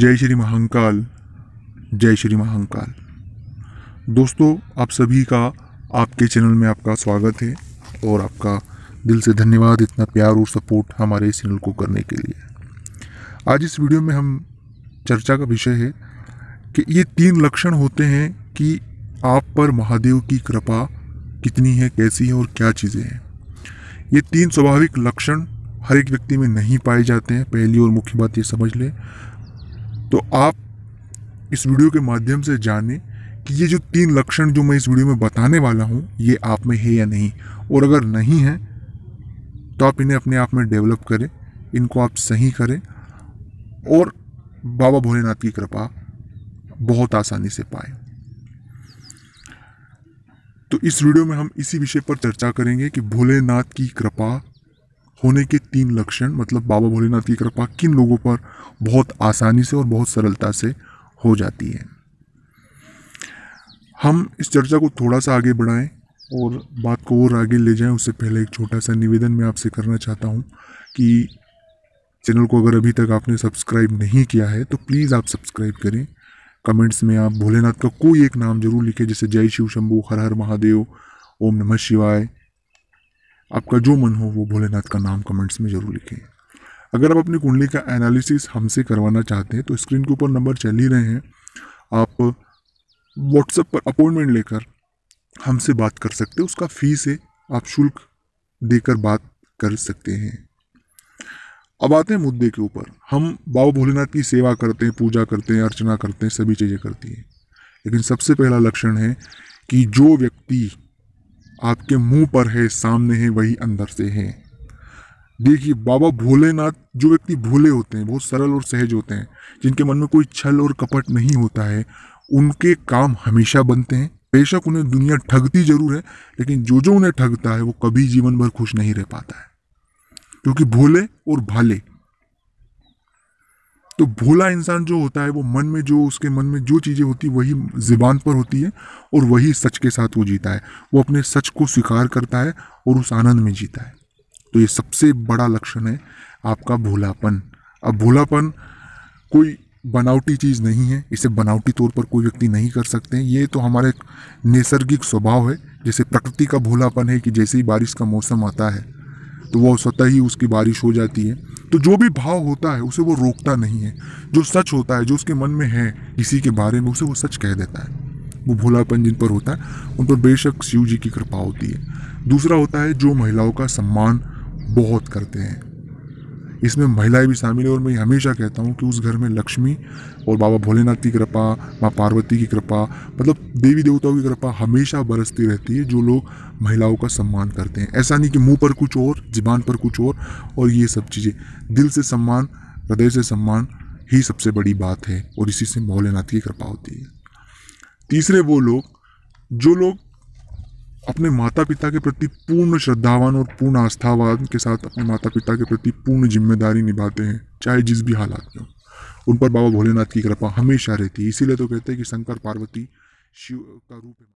जय श्री महाकाल जय श्री महाकाल दोस्तों आप सभी का आपके चैनल में आपका स्वागत है और आपका दिल से धन्यवाद इतना प्यार और सपोर्ट हमारे इस चैनल को करने के लिए आज इस वीडियो में हम चर्चा का विषय है कि ये तीन लक्षण होते हैं कि आप पर महादेव की कृपा कितनी है कैसी है और क्या चीज़ें हैं ये तीन स्वाभाविक लक्षण हर एक व्यक्ति में नहीं पाए जाते हैं पहली और मुख्य बात ये समझ लें तो आप इस वीडियो के माध्यम से जानें कि ये जो तीन लक्षण जो मैं इस वीडियो में बताने वाला हूँ ये आप में है या नहीं और अगर नहीं है तो आप इन्हें अपने आप में डेवलप करें इनको आप सही करें और बाबा भोलेनाथ की कृपा बहुत आसानी से पाए तो इस वीडियो में हम इसी विषय पर चर्चा करेंगे कि भोलेनाथ की कृपा होने के तीन लक्षण मतलब बाबा भोलेनाथ की कृपा किन लोगों पर बहुत आसानी से और बहुत सरलता से हो जाती है हम इस चर्चा को थोड़ा सा आगे बढ़ाएं और बात को और आगे ले जाएं उससे पहले एक छोटा सा निवेदन मैं आपसे करना चाहता हूं कि चैनल को अगर अभी तक आपने सब्सक्राइब नहीं किया है तो प्लीज़ आप सब्सक्राइब करें कमेंट्स में आप भोलेनाथ का कोई एक नाम जरूर लिखें जैसे जय शिव शंभू हर हर महादेव ओम नमः शिवाय आपका जो मन हो वो भोलेनाथ का नाम कमेंट्स में ज़रूर लिखें अगर आप अपनी कुंडली का एनालिसिस हमसे करवाना चाहते हैं तो स्क्रीन के ऊपर नंबर चल ही रहे हैं आप व्हाट्सएप पर अपॉइंटमेंट लेकर हमसे बात कर सकते हैं उसका फ़ीस है आप शुल्क देकर बात कर सकते हैं अब आते हैं मुद्दे के ऊपर हम बाबा भोलेनाथ की सेवा करते हैं पूजा करते हैं अर्चना करते हैं सभी चीज़ें करती हैं लेकिन सबसे पहला लक्षण है कि जो व्यक्ति आपके मुंह पर है सामने है वही अंदर से है देखिए बाबा भोलेनाथ जो व्यक्ति भोले होते हैं बहुत सरल और सहज होते हैं जिनके मन में कोई छल और कपट नहीं होता है उनके काम हमेशा बनते हैं बेशक उन्हें दुनिया ठगती जरूर है लेकिन जो जो उन्हें ठगता है वो कभी जीवन भर खुश नहीं रह पाता है क्योंकि भोले और भाले तो भोला इंसान जो होता है वो मन में जो उसके मन में जो चीज़ें होती वही ज़बान पर होती है और वही सच के साथ वो जीता है वो अपने सच को स्वीकार करता है और उस आनंद में जीता है तो ये सबसे बड़ा लक्षण है आपका भोलापन अब भोलापन कोई बनावटी चीज़ नहीं है इसे बनावटी तौर पर कोई व्यक्ति नहीं कर सकते ये तो हमारे नैसर्गिक स्वभाव है जैसे प्रकृति का भोलापन है कि जैसे ही बारिश का मौसम आता है तो वह स्वतः ही उसकी बारिश हो जाती है तो जो भी भाव होता है उसे वो रोकता नहीं है जो सच होता है जो उसके मन में है किसी के बारे में उसे वो सच कह देता है वो भोलापन जिन पर होता है उन पर बेशक शिव जी की कृपा होती है दूसरा होता है जो महिलाओं का सम्मान बहुत करते हैं इसमें महिलाएं भी शामिल है और मैं हमेशा कहता हूँ कि उस घर में लक्ष्मी और बाबा भोलेनाथ की कृपा माँ पार्वती की कृपा मतलब देवी देवताओं की कृपा हमेशा बरसती रहती है जो लोग महिलाओं का सम्मान करते हैं ऐसा नहीं कि मुंह पर कुछ और जबान पर कुछ और और ये सब चीज़ें दिल से सम्मान हृदय से सम्मान ही सबसे बड़ी बात है और इसी से भोलेनाथ की कृपा होती है तीसरे वो लोग जो लोग अपने माता पिता के प्रति पूर्ण श्रद्धावान और पूर्ण आस्थावान के साथ अपने माता पिता के प्रति पूर्ण जिम्मेदारी निभाते हैं चाहे जिस भी हालात में उन पर बाबा भोलेनाथ की कृपा हमेशा रहती है इसीलिए तो कहते हैं कि शंकर पार्वती शिव का रूप है